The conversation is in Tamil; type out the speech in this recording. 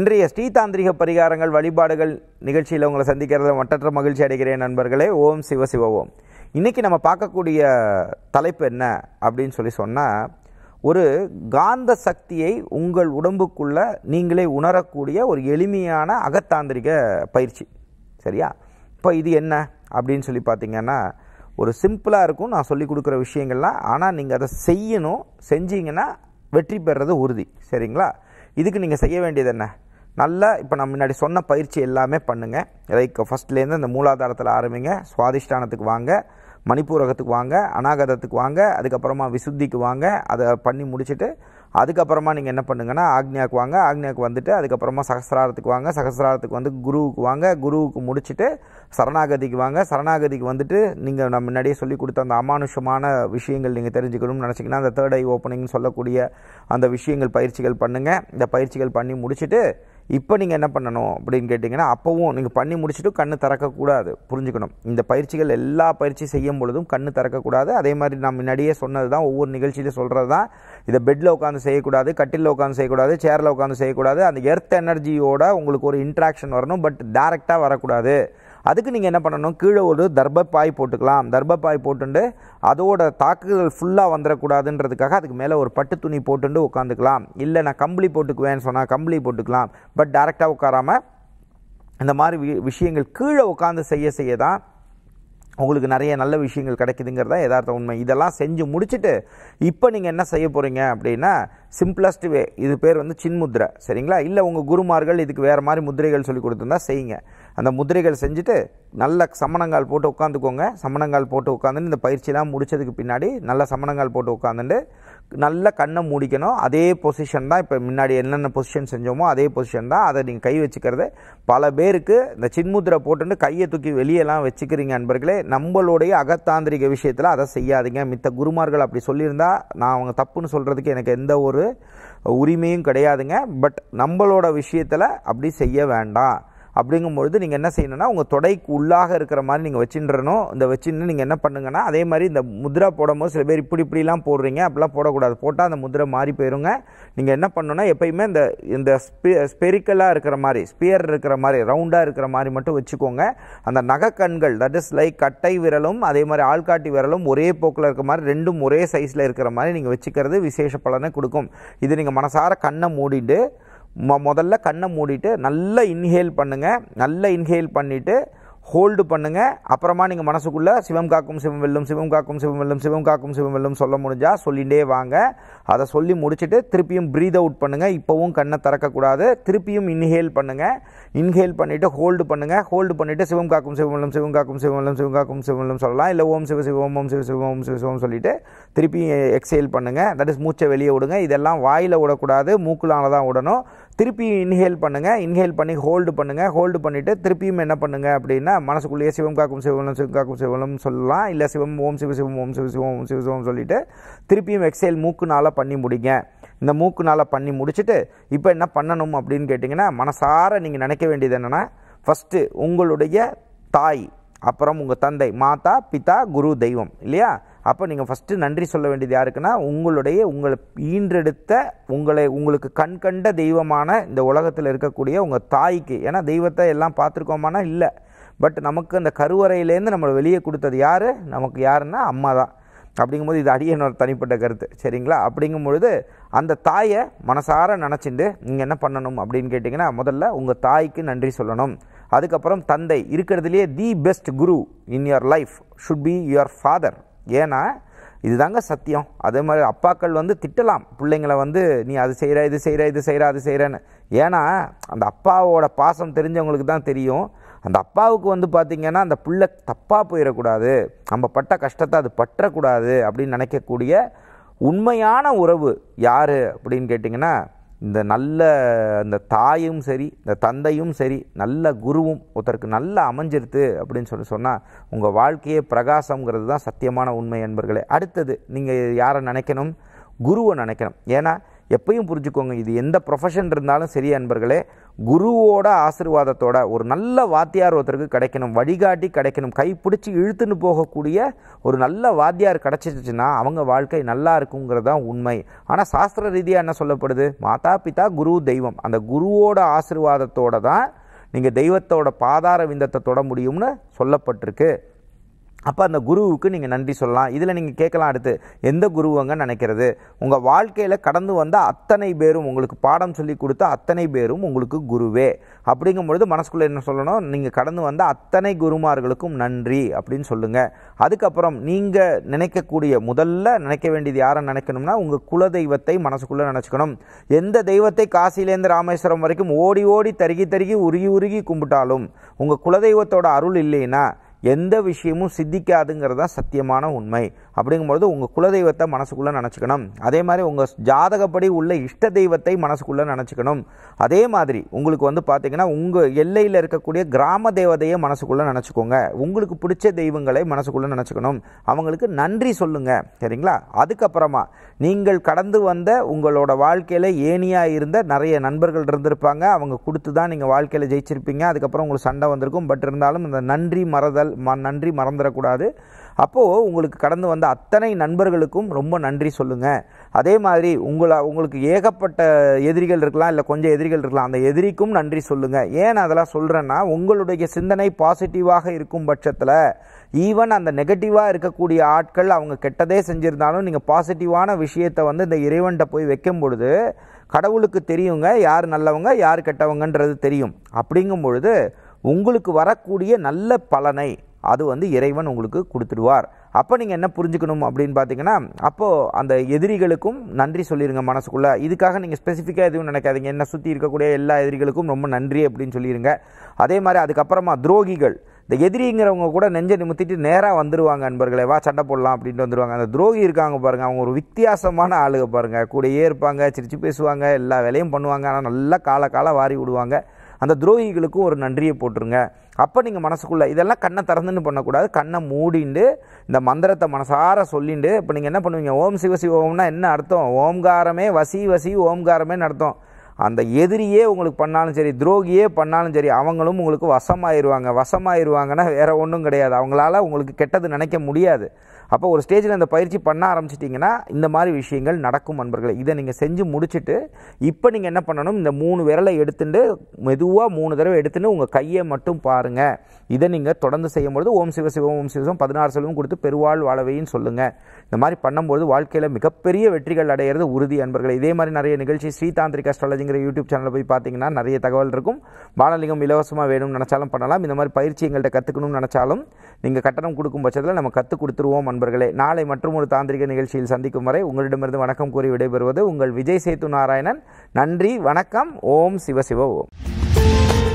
இன்றைய ஸ்ரீதாந்திரிக பரிகாரங்கள் வழிபாடுகள் நிகழ்ச்சியில் உங்களை சந்திக்கிறதுல மற்றற்ற மகிழ்ச்சி அடைகிறேன் நண்பர்களே ஓம் சிவ சிவ ஓம் இன்றைக்கி நம்ம பார்க்கக்கூடிய தலைப்பு என்ன அப்படின்னு சொல்லி சொன்னால் ஒரு காந்த சக்தியை உங்கள் உடம்புக்குள்ளே நீங்களே உணரக்கூடிய ஒரு எளிமையான அகத்தாந்திரிக பயிற்சி சரியா இப்போ இது என்ன அப்படின்னு சொல்லி பார்த்தீங்கன்னா ஒரு சிம்பிளாக இருக்கும் நான் சொல்லி கொடுக்குற விஷயங்கள்லாம் ஆனால் நீங்கள் அதை செய்யணும் செஞ்சீங்கன்னா வெற்றி பெறுறது உறுதி சரிங்களா இதுக்கு நீங்கள் செய்ய வேண்டியது என்ன நல்ல இப்போ நம்ம முன்னாடி சொன்ன பயிற்சி எல்லாமே பண்ணுங்கள் லைக் ஃபஸ்ட்லேருந்து இந்த மூலாதாரத்தில் ஆரம்பிங்க சுவாதிஷ்டானத்துக்கு வாங்க மணிப்பூரகத்துக்கு வாங்க அநாகதத்துக்கு வாங்க அதுக்கப்புறமா விசுத்திக்கு வாங்க அதை பண்ணி முடிச்சுட்டு அதுக்கப்புறமா நீங்கள் என்ன பண்ணுங்கன்னா ஆக்னியாக்கு வாங்க ஆக்னியாவுக்கு வந்துட்டு அதுக்கப்புறமா சகசிராரத்துக்கு வாங்க சகசிராரத்துக்கு வந்து குருவுக்கு வாங்க குருவுக்கு முடிச்சுட்டு சரணாகதிக்கு வாங்க சரணாகதிக்கு வந்துட்டு நீங்கள் நம்ம முன்னாடியே சொல்லி கொடுத்த அந்த அமானுஷமான விஷயங்கள் நீங்கள் தெரிஞ்சுக்கணும்னு நினச்சிங்கன்னா அந்த தேர்ட் ஐ ஓப்பனிங்னு சொல்லக்கூடிய அந்த விஷயங்கள் பயிற்சிகள் பண்ணுங்கள் இந்த பயிற்சிகள் பண்ணி முடிச்சுட்டு இப்போ நீங்கள் என்ன பண்ணணும் அப்படின்னு கேட்டிங்கன்னா அப்போவும் நீங்கள் பண்ணி முடிச்சுட்டு கண்ணு திறக்கக்கூடாது புரிஞ்சுக்கணும் இந்த பயிற்சிகள் எல்லா பயிற்சி செய்யும் பொழுதும் கண்ணு திறக்கக்கூடாது அதே மாதிரி நான் முன்னாடியே சொன்னது தான் ஒவ்வொரு நிகழ்ச்சியில் சொல்கிறது தான் இதை பெட்டில் உட்காந்து செய்யக்கூடாது கட்டிலில் உட்காந்து செய்யக்கூடாது சேரில் உட்காந்து செய்யக்கூடாது அந்த எர்த் எனர்ஜியோட உங்களுக்கு ஒரு இன்ட்ராக்ஷன் வரணும் பட் டேரெக்டாக வரக்கூடாது அதுக்கு நீங்கள் என்ன பண்ணணும் கீழே ஒரு தர்பப்பாய் போட்டுக்கலாம் தர்பப்பாய் போட்டுண்டு அதோட தாக்குதல் ஃபுல்லாக வந்துடக்கூடாதுன்றதுக்காக அதுக்கு மேலே ஒரு பட்டு துணி போட்டுண்டு உட்காந்துக்கலாம் இல்லை நான் கம்பளி போட்டுக்குவேன்னு சொன்னால் கம்பளி போட்டுக்கலாம் பட் டேரெக்டாக உட்காராமல் இந்த மாதிரி வி விஷயங்கள் கீழே உட்காந்து செய்ய செய்ய தான் உங்களுக்கு நிறைய நல்ல விஷயங்கள் கிடைக்குதுங்கிறதா எதார்த்த உண்மை இதெல்லாம் செஞ்சு முடிச்சுட்டு இப்போ நீங்கள் என்ன செய்ய போகிறீங்க அப்படின்னா சிம்பிளஸ்ட் வே இது பேர் வந்து சின்முத்ரை சரிங்களா இல்லை உங்கள் குருமார்கள் இதுக்கு வேறு மாதிரி முதிரைகள் சொல்லி கொடுத்துருந்தா செய்யுங்க அந்த முதிரைகள் செஞ்சுட்டு நல்ல சமணங்கால் போட்டு உட்காந்துக்கோங்க சமணங்கால் போட்டு உட்காந்துட்டு இந்த பயிற்சியெலாம் முடித்ததுக்கு பின்னாடி நல்ல சமணங்கால் போட்டு உட்காந்துட்டு நல்ல கண்ணை மூடிக்கணும் அதே பொசிஷன் தான் இப்போ முன்னாடி என்னென்ன பொசிஷன் செஞ்சோமோ அதே பொசிஷன் தான் அதை நீங்கள் கை வச்சுக்கிறது பல பேருக்கு இந்த சின்முத்திரை போட்டுட்டு கையை தூக்கி வெளியெல்லாம் வச்சுக்கிறீங்க அன்பர்களே நம்மளுடைய அகத்தாந்திரிக விஷயத்தில் அதை செய்யாதீங்க மித்த குருமார்கள் அப்படி சொல்லியிருந்தால் நான் அவங்க தப்புன்னு சொல்கிறதுக்கு எனக்கு எந்த ஒரு உரிமையும் கிடையாதுங்க பட் நம்மளோட விஷயத்தில் அப்படி செய்ய வேண்டாம் அப்படிங்கும்பொழுது நீங்கள் என்ன செய்யணும்னா உங்கள் தொடைக்கு உள்ளாக இருக்கிற மாதிரி நீங்கள் வச்சுன்றணும் இந்த வச்சுன்னு நீங்கள் என்ன பண்ணுங்கன்னா அதே மாதிரி இந்த முதிரா போடும்போது சில பேர் இப்படி இப்படிலாம் போடுறீங்க அப்படிலாம் போடக்கூடாது போட்டால் அந்த முதிரை மாறி போயிருங்க நீங்கள் என்ன பண்ணணும்னா எப்பயுமே இந்த இந்த ஸ்பெ ஸ்பெரிக்கலாக இருக்கிற மாதிரி ஸ்பியர் இருக்கிற மாதிரி ரவுண்டாக இருக்கிற மாதிரி மட்டும் வச்சுக்கோங்க அந்த நகக்கண்கள் தட் இஸ் லைக் கட்டை விரலும் அதே மாதிரி ஆள்காட்டி விரலும் ஒரே போக்கில் இருக்கிற மாதிரி ரெண்டும் ஒரே சைஸில் இருக்கிற மாதிரி நீங்கள் வச்சுக்கிறது விசேஷ பலனை கொடுக்கும் இது நீங்கள் மனசார கண்ணை மூடிட்டு மொ முதல்ல கண்ணை மூடிட்டு நல்லா இன்ஹேல் பண்ணுங்கள் நல்லா இன்ஹேல் பண்ணிவிட்டு ஹோல்டு பண்ணுங்கள் அப்புறமா நீங்கள் மனசுக்குள்ளே சிவம் காக்கும் சிவம் வெல்லும் சிவம் காக்கும் சிவம் வெல்லும் சிவம் காக்கும் சிவம் வெல்லும் சொல்ல முடிஞ்சால் சொல்லிகிட்டே வாங்க அதை சொல்லி முடிச்சுட்டு திருப்பியும் ப்ரீத் அவுட் பண்ணுங்கள் இப்போவும் கண்ணை திறக்கக்கூடாது திருப்பியும் இன்ஹேல் பண்ணுங்கள் இன்ஹேல் பண்ணிவிட்டு ஹோல்டு பண்ணுங்கள் ஹோல்டு பண்ணிவிட்டு சிவம் காக்கும் சிவம் வெல்லும் சிவம் காக்கும் சிவம் வெல்லும் சிவம் காக்கும் சிவம் வெல்லும் சொல்லலாம் இல்லை ஓம் சிவ சிவம் ஓம் சிவ சிவம் ஓம் சிவ சிவம் சொல்லிவிட்டு திருப்பியும் எக்ஸேல் பண்ணுங்கள் தட் இஸ் மூச்சை வெளியே விடுங்க இதெல்லாம் வாயில் விடக்கூடாது மூக்குலான தான் விடணும் திருப்பி இன்ஹேல் பண்ணுங்கள் இன்ஹேல் பண்ணி ஹோல்டு பண்ணுங்கள் ஹோல்டு பண்ணிவிட்டு திருப்பியும் என்ன பண்ணுங்கள் அப்படின்னா மனசுக்குள்ளேயே சிவம் காக்கும் சிவம் சிவம் காக்கும் சிவம் சொல்லலாம் இல்லை சிவம் ஓம் சிவ சிவம் ஓம் சிவ சிவம் ஓம் சிவ சிவம் சொல்லிவிட்டு திருப்பியும் எக்ஸைல் மூக்குனால பண்ணி முடிங்க இந்த மூக்குனால் பண்ணி முடிச்சுட்டு இப்போ என்ன பண்ணணும் அப்படின்னு கேட்டிங்கன்னா மனசார நீங்கள் நினைக்க வேண்டியது என்னென்னா ஃபஸ்ட்டு உங்களுடைய தாய் அப்புறம் உங்கள் தந்தை மாதா பிதா குரு தெய்வம் இல்லையா அப்போ நீங்கள் ஃபஸ்ட்டு நன்றி சொல்ல வேண்டியது யாருக்குன்னா உங்களுடைய உங்களை ஈன்றெடுத்த உங்களை உங்களுக்கு கண் கண்ட தெய்வமான இந்த உலகத்தில் இருக்கக்கூடிய உங்கள் தாய்க்கு ஏன்னா தெய்வத்தை எல்லாம் பார்த்துருக்கோமானா இல்லை பட் நமக்கு அந்த கருவறையிலேருந்து நம்மளை வெளியே கொடுத்தது யார் நமக்கு யாருன்னா அம்மா தான் அப்படிங்கும்போது இது அடியனோட தனிப்பட்ட கருத்து சரிங்களா அப்படிங்கும் பொழுது அந்த தாயை மனசார நினச்சிண்டு நீங்கள் என்ன பண்ணணும் அப்படின்னு கேட்டிங்கன்னா முதல்ல உங்கள் தாய்க்கு நன்றி சொல்லணும் அதுக்கப்புறம் தந்தை இருக்கிறதுலேயே the best guru in your life should be your father ஏன்னா இதுதாங்க சத்தியம் அதே மாதிரி அப்பாக்கள் வந்து திட்டலாம் பிள்ளைங்களை வந்து நீ அது செய்கிற இது செய்கிற இது செய்கிற அது செய்கிறேன்னு ஏன்னா அந்த அப்பாவோட பாசம் தெரிஞ்சவங்களுக்கு தான் தெரியும் அந்த அப்பாவுக்கு வந்து பார்த்திங்கன்னா அந்த பிள்ளை தப்பாக போயிடக்கூடாது நம்ம பட்ட கஷ்டத்தை அது பற்றக்கூடாது அப்படின்னு நினைக்கக்கூடிய உண்மையான உறவு யார் அப்படின்னு கேட்டிங்கன்னா இந்த நல்ல இந்த தாயும் சரி இந்த தந்தையும் சரி நல்ல குருவும் ஒருத்தருக்கு நல்லா அமைஞ்சிருது அப்படின்னு சொல்லி சொன்னால் உங்கள் வாழ்க்கையே பிரகாசங்கிறது தான் சத்தியமான உண்மை என்பர்களே அடுத்தது நீங்கள் யாரை நினைக்கணும் குருவை நினைக்கணும் ஏன்னா எப்பையும் புரிஞ்சுக்கோங்க இது எந்த ப்ரொஃபஷன் இருந்தாலும் சரி அன்பர்களே குருவோட ஆசிர்வாதத்தோட ஒரு நல்ல வாத்தியார் ஒருத்தருக்கு கிடைக்கணும் வழிகாட்டி கிடைக்கணும் கைப்பிடிச்சி இழுத்துன்னு போகக்கூடிய ஒரு நல்ல வாத்தியார் கிடச்சிருச்சுன்னா அவங்க வாழ்க்கை நல்லா தான் உண்மை ஆனால் சாஸ்திர ரீதியாக என்ன சொல்லப்படுது மாதா பிதா குரு தெய்வம் அந்த குருவோட ஆசிர்வாதத்தோட தான் நீங்கள் தெய்வத்தோட பாதார விந்தத்தை தொட முடியும்னு சொல்லப்பட்டிருக்கு அப்போ அந்த குருவுக்கு நீங்கள் நன்றி சொல்லலாம் இதில் நீங்கள் கேட்கலாம் அடுத்து எந்த குருவங்க நினைக்கிறது உங்கள் வாழ்க்கையில் கடந்து வந்த அத்தனை பேரும் உங்களுக்கு பாடம் சொல்லி கொடுத்த அத்தனை பேரும் உங்களுக்கு குருவே அப்படிங்கும் பொழுது மனசுக்குள்ளே என்ன சொல்லணும் நீங்கள் கடந்து வந்த அத்தனை குருமார்களுக்கும் நன்றி அப்படின்னு சொல்லுங்கள் அதுக்கப்புறம் நீங்கள் நினைக்கக்கூடிய முதல்ல நினைக்க வேண்டியது யாரை நினைக்கணும்னா உங்கள் குல தெய்வத்தை மனசுக்குள்ளே நினச்சிக்கணும் எந்த தெய்வத்தை காசிலேருந்து ராமேஸ்வரம் வரைக்கும் ஓடி ஓடி தருகி தருகி உருகி உருகி கும்பிட்டாலும் உங்கள் குலதெய்வத்தோட அருள் இல்லைன்னா எந்த விஷயமும் சித்திக்காதுங்கிறதா சத்தியமான உண்மை அப்படிங்கும்பொழுது உங்கள் குலதெய்வத்தை மனசுக்குள்ளே நினச்சிக்கணும் அதே மாதிரி உங்கள் ஜாதகப்படி உள்ள இஷ்ட தெய்வத்தை மனசுக்குள்ளே நினச்சிக்கணும் அதே மாதிரி உங்களுக்கு வந்து பார்த்திங்கன்னா உங்கள் எல்லையில் இருக்கக்கூடிய கிராம தேவதையை மனசுக்குள்ளே நினச்சிக்கோங்க உங்களுக்கு பிடிச்ச தெய்வங்களை மனசுக்குள்ளே நினச்சிக்கணும் அவங்களுக்கு நன்றி சொல்லுங்கள் சரிங்களா அதுக்கப்புறமா நீங்கள் கடந்து வந்த உங்களோட வாழ்க்கையில் ஏனியாக இருந்த நிறைய நண்பர்கள் இருந்திருப்பாங்க அவங்க கொடுத்து தான் நீங்கள் வாழ்க்கையில் ஜெயிச்சிருப்பீங்க அதுக்கப்புறம் உங்களுக்கு சண்டை வந்திருக்கும் பட் இருந்தாலும் இந்த நன்றி மறதல் ம நன்றி மறந்துடக்கூடாது அப்போது உங்களுக்கு கடந்து வந்த அத்தனை நண்பர்களுக்கும் ரொம்ப நன்றி சொல்லுங்கள் அதே மாதிரி உங்களை உங்களுக்கு ஏகப்பட்ட எதிரிகள் இருக்கலாம் இல்லை கொஞ்சம் எதிரிகள் இருக்கலாம் அந்த எதிரிக்கும் நன்றி சொல்லுங்கள் ஏன் அதெல்லாம் சொல்கிறேன்னா உங்களுடைய சிந்தனை பாசிட்டிவாக இருக்கும் பட்சத்தில் ஈவன் அந்த நெகட்டிவாக இருக்கக்கூடிய ஆட்கள் அவங்க கெட்டதே செஞ்சுருந்தாலும் நீங்கள் பாசிட்டிவான விஷயத்தை வந்து இந்த இறைவன்கிட்ட போய் வைக்கும் பொழுது கடவுளுக்கு தெரியுங்க யார் நல்லவங்க யார் கெட்டவங்கன்றது தெரியும் அப்படிங்கும் பொழுது உங்களுக்கு வரக்கூடிய நல்ல பலனை அது வந்து இறைவன் உங்களுக்கு கொடுத்துடுவார் அப்போ நீங்கள் என்ன புரிஞ்சுக்கணும் அப்படின்னு பார்த்தீங்கன்னா அப்போது அந்த எதிரிகளுக்கும் நன்றி சொல்லிடுங்க மனசுக்குள்ளே இதுக்காக நீங்கள் ஸ்பெசிஃபிக்காக எதுவும் நினைக்காதீங்க என்ன சுற்றி இருக்கக்கூடிய எல்லா எதிரிகளுக்கும் ரொம்ப நன்றி அப்படின்னு சொல்லிடுங்க அதே மாதிரி அதுக்கப்புறமா துரோகிகள் இந்த எதிரிங்கிறவங்க கூட நெஞ்சை நிமித்திட்டு நேராக வந்துடுவாங்க நண்பர்களே வா சண்டை போடலாம் அப்படின்ட்டு வந்துடுவாங்க அந்த துரோகி இருக்காங்க பாருங்கள் அவங்க ஒரு வித்தியாசமான ஆளுக பாருங்கள் கூடையே இருப்பாங்க சிரித்து பேசுவாங்க எல்லா வேலையும் பண்ணுவாங்க ஆனால் நல்லா காலை காலை வாரி விடுவாங்க அந்த துரோகிகளுக்கும் ஒரு நன்றியை போட்டுருங்க அப்போ நீங்கள் மனசுக்குள்ளே இதெல்லாம் கண்ணை திறந்துன்னு பண்ணக்கூடாது கண்ணை மூடிண்டு இந்த மந்திரத்தை மனசார சொல்லிண்டு இப்போ நீங்கள் என்ன பண்ணுவீங்க ஓம் சிவ ஓம்னா என்ன அர்த்தம் ஓம்காரமே வசி வசி ஓம்காரமே அர்த்தம் அந்த எதிரியே உங்களுக்கு பண்ணாலும் சரி துரோகியே பண்ணாலும் சரி அவங்களும் உங்களுக்கு வசமாயிருவாங்க வசமாயிருவாங்கன்னா வேறு ஒன்றும் கிடையாது அவங்களால உங்களுக்கு கெட்டது நினைக்க முடியாது அப்போ ஒரு ஸ்டேஜில் இந்த பயிற்சி பண்ண ஆரம்பிச்சிட்டிங்கன்னா இந்த மாதிரி விஷயங்கள் நடக்கும் நண்பர்களை இதை நீங்கள் செஞ்சு முடிச்சுட்டு இப்போ நீங்கள் என்ன பண்ணணும் இந்த மூணு விரலை எடுத்துட்டு மெதுவாக மூணு தடவை எடுத்துட்டு உங்கள் கையை மட்டும் பாருங்கள் இதை நீங்கள் தொடர்ந்து செய்யும்பொழுது ஓம் சிவ சிவம் ஓம் சிவசிவம் பதினாறு செல்வம் கொடுத்து பெருவாழ் வாழவைன்னு சொல்லுங்கள் இந்த மாதிரி பண்ணும்போது வாழ்க்கையில் மிகப்பெரிய வெற்றிகள் அடையிறது உறுதி அன்பர்களை இதே மாதிரி நிறைய நிகழ்ச்சி ஸ்ரீதாந்திரிக் அஸ்ட்ராலஜிங்கிற யூடியூப் சேனலில் போய் பார்த்தீங்கன்னா நிறைய தகவல் இருக்கும் பாலலிங்கம் இலவசமாக வேணும்னு நினச்சாலும் பண்ணலாம் இந்த மாதிரி பயிற்சி எங்கள்கிட்ட கற்றுக்கணும்னு நினச்சாலும் நீங்கள் கட்டணம் கொடுக்கும் பட்சத்தில் நம்ம கற்றுக் கொடுத்துருவோம் நண்பர்களே நாளை மற்றும் ஒரு தாந்திரிக நிகழ்ச்சியில் சந்திக்கும் வரை உங்களிடமிருந்து வணக்கம் கூறி விடைபெறுவது உங்கள் விஜய் சேத்து நாராயணன் நன்றி வணக்கம் ஓம் சிவசிவ ஓம்